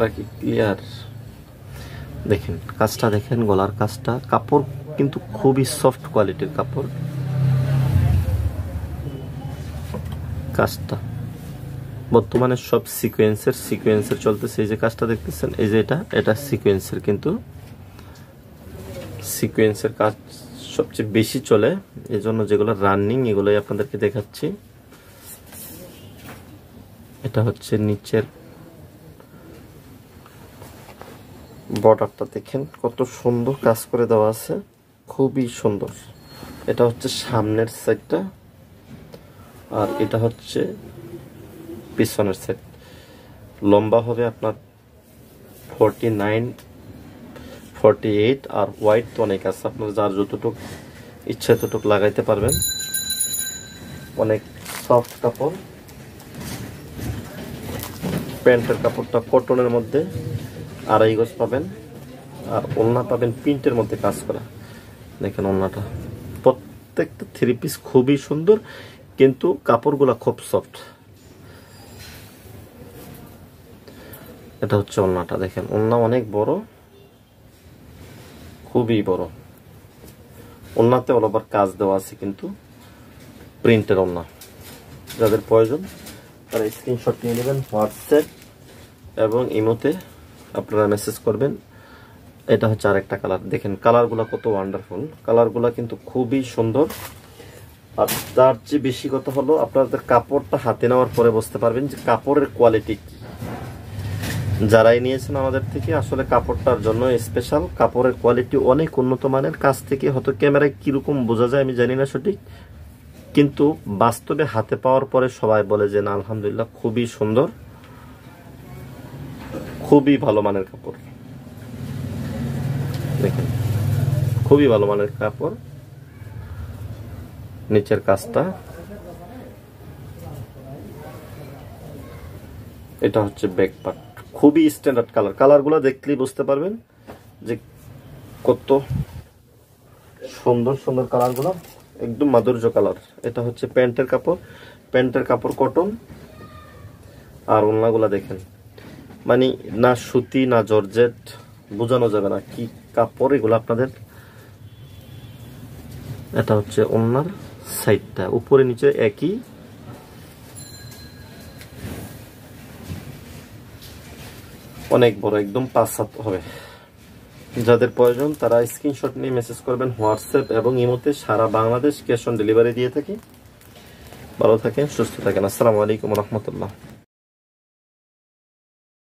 রাখি ক্লিয়ার দেখেন কাজটা দেখেন গলার কাজটা কাপড় কিন্তু খুবই সফট কোয়ালিটির কাপড় কাজটা বর্তমানে সব সিকোয়েন্সের সিকোয়েন্সের চলতেছে এই যে কাজটা দেখতেছেন এই যে এটা এটা সিকোয়েন্সের কিন্তু সিকোয়েন্সের কাজ সবচেয়ে বেশি চলে এই জন্য যেগুলো রানিং এগুলোই আপনাদেরকে দেখাচ্ছি এটা হচ্ছে নিচের বর্ডারটা দেখেন কত সুন্দর কাজ করে দেওয়া আছে খুবই সুন্দর এটা হচ্ছে সামনের সাইডটা আর এটা হচ্ছে পিছনের সাইড লম্বা হবে আপনার ফর্টি নাইন ফর্টি এইট আর হোয়াইট তো অনেক আছে আপনার যার যতটুক ইচ্ছে ততটুক লাগাইতে পারবেন অনেক সফট কাপড় প্যান্টের কাপড়টা কটনের মধ্যে আড়াই গজ পাবেন আর ওনা পাবেন প্রিন্টের মধ্যে কাজ করা দেখেন ওনাটা প্রত্যেকটা থ্রি পিস খুবই সুন্দর কিন্তু কাপড়গুলা খুব সফট এটা হচ্ছে ওনাটা দেখেন ওনা অনেক বড় খুবই বড় ওনাতে অল কাজ দেওয়া আছে কিন্তু প্রিন্টের ওনা যাদের প্রয়োজন তারা স্ক্রিনশট নিয়ে নেবেন হোয়াটসঅ্যাপ এবং ইমোতে আপনারা মেসেজ করবেন এটা হচ্ছে আরেকটা কালার দেখেন কালারগুলো কত ওয়ান্ডারফুল কালারগুলো কিন্তু খুবই সুন্দর আর তার চেয়ে বেশি কথা হলো আপনাদের কাপড়টা হাতে নেওয়ার পরে বুঝতে পারবেন যে কাপড়ের কোয়ালিটি যারাই নিয়েছেন আমাদের থেকে আসলে কাপড়টার জন্য স্পেশাল কাপড়ের কোয়ালিটি অনেক উন্নত মানের কাছ থেকে হয়তো ক্যামেরায় কীরকম বোঝা যায় আমি জানি না সঠিক কিন্তু বাস্তবে হাতে পাওয়ার পরে সবাই বলে যে না আলহামদুলিল্লাহ খুবই সুন্দর খুবই ভালো মানের কাপড় দেখেন খুবই ভালো মানের কাপড় নিচের কাজটা এটা হচ্ছে ব্যাক পার্ট খুবই স্ট্যান্ডার্ড কালার কালারগুলো দেখলেই বুঝতে পারবেন যে কত সুন্দর সুন্দর কালারগুলো একদম মাধুর্য কালার এটা হচ্ছে প্যান্টের কাপড় প্যান্টের কাপড় কটন আর অন্য দেখেন মানে না সুতি না জর্জেট বোঝানো যাবে না কি কাপড় এগুলো আপনাদের এটা হচ্ছে ওনার সাইডটা উপরে নিচে একই অনেক বড় একদম পাঁচ সাত হবে যাদের প্রয়োজন তারা স্ক্রিনশট নিয়ে মেসেজ করবেন হোয়াটসঅ্যাপ এবং ইমোতে সারা বাংলাদেশ ক্যাশ অন ডেলিভারি দিয়ে থাকি ভালো থাকেন সুস্থ থাকেন আসসালামু আলাইকুম রহমতুল্লাহ